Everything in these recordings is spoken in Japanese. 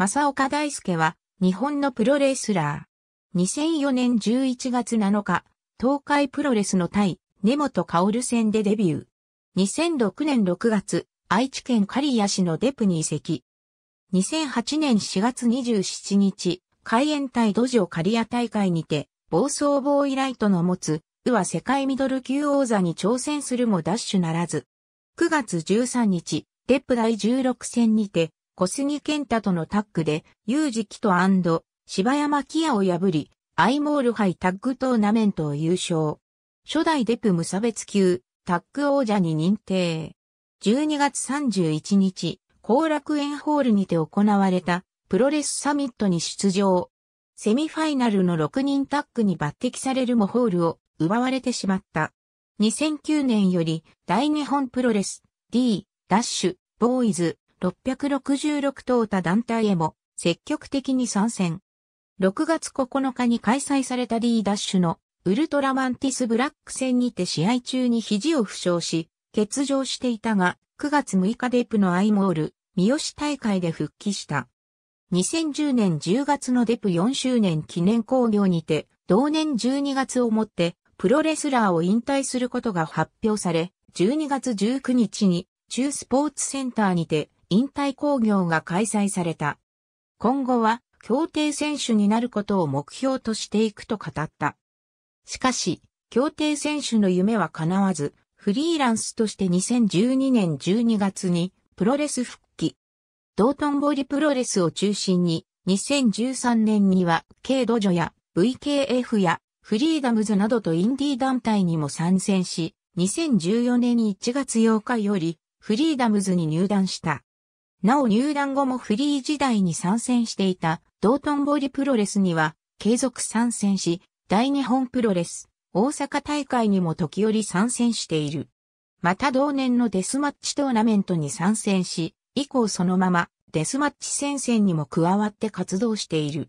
正岡大輔は、日本のプロレスラー。2004年11月7日、東海プロレスの対、根本薫戦でデビュー。2006年6月、愛知県刈谷市のデプに移籍。2008年4月27日、海援隊土壌刈谷大会にて、暴走ボーイライトの持つ、うは世界ミドル級王座に挑戦するもダッシュならず。9月13日、デプ第16戦にて、小杉健太とのタッグで、ユージキド、柴山キアを破り、アイモール杯タッグトーナメントを優勝。初代デプ無差別級、タッグ王者に認定。12月31日、後楽園ホールにて行われた、プロレスサミットに出場。セミファイナルの6人タッグに抜擢されるもホールを奪われてしまった。2009年より大日本プロレス D、ダッシュ、ボーイズ、666等他団体へも積極的に参戦。6月9日に開催された D ダッシュのウルトラマンティスブラック戦にて試合中に肘を負傷し、欠場していたが、9月6日デプのアイモール、三好大会で復帰した。2010年10月のデプ4周年記念興行にて、同年12月をもって、プロレスラーを引退することが発表され、12月19日に、中スポーツセンターにて、引退工業が開催された。今後は協定選手になることを目標としていくと語った。しかし、協定選手の夢は叶わず、フリーランスとして2012年12月にプロレス復帰。道頓堀プロレスを中心に、2013年には、軽度女や VKF やフリーダムズなどとインディー団体にも参戦し、2014年1月8日よりフリーダムズに入団した。なお入団後もフリー時代に参戦していた道頓堀プロレスには継続参戦し、大日本プロレス、大阪大会にも時折参戦している。また同年のデスマッチトーナメントに参戦し、以降そのままデスマッチ戦線にも加わって活動している。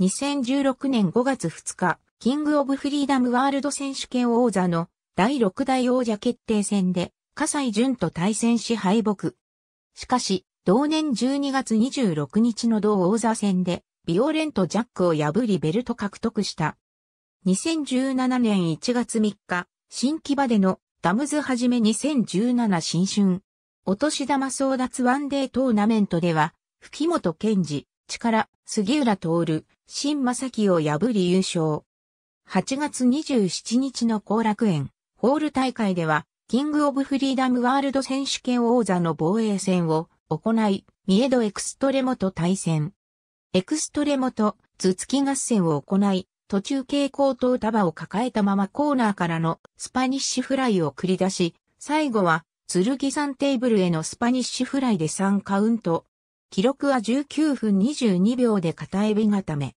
2016年5月2日、キングオブフリーダムワールド選手権王座の第6代王者決定戦で、笠西淳と対戦し敗北。しかし、同年12月26日の同王座戦で、ビオレント・ジャックを破りベルト獲得した。2017年1月3日、新木場でのダムズはじめ2017新春。お年玉争奪ワンデートーナメントでは、吹本健二、力、杉浦徹、新正樹を破り優勝。8月27日の後楽園、ホール大会では、キングオブフリーダムワールド選手権王座の防衛戦を行い、ミエドエクストレモと対戦。エクストレモと頭突き合戦を行い、途中蛍光灯束を抱えたままコーナーからのスパニッシュフライを繰り出し、最後は、剣山テーブルへのスパニッシュフライで3カウント。記録は19分22秒で片エビ固め。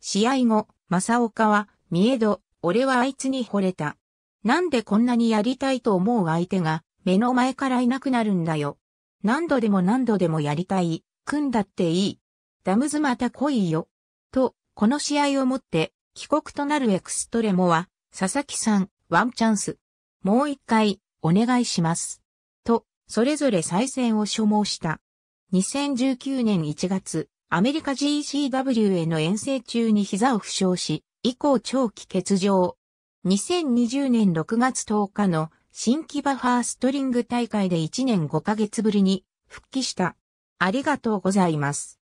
試合後、正岡は、見え度。俺はあいつに惚れた。なんでこんなにやりたいと思う相手が、目の前からいなくなるんだよ。何度でも何度でもやりたい、組んだっていい。ダムズまた来いよ。と、この試合をもって、帰国となるエクストレモは、佐々木さん、ワンチャンス。もう一回、お願いします。と、それぞれ再戦を所望した。2019年1月、アメリカ GCW への遠征中に膝を負傷し、以降長期欠場。2020年6月10日の新木場ファーストリング大会で1年5ヶ月ぶりに復帰した。ありがとうございます。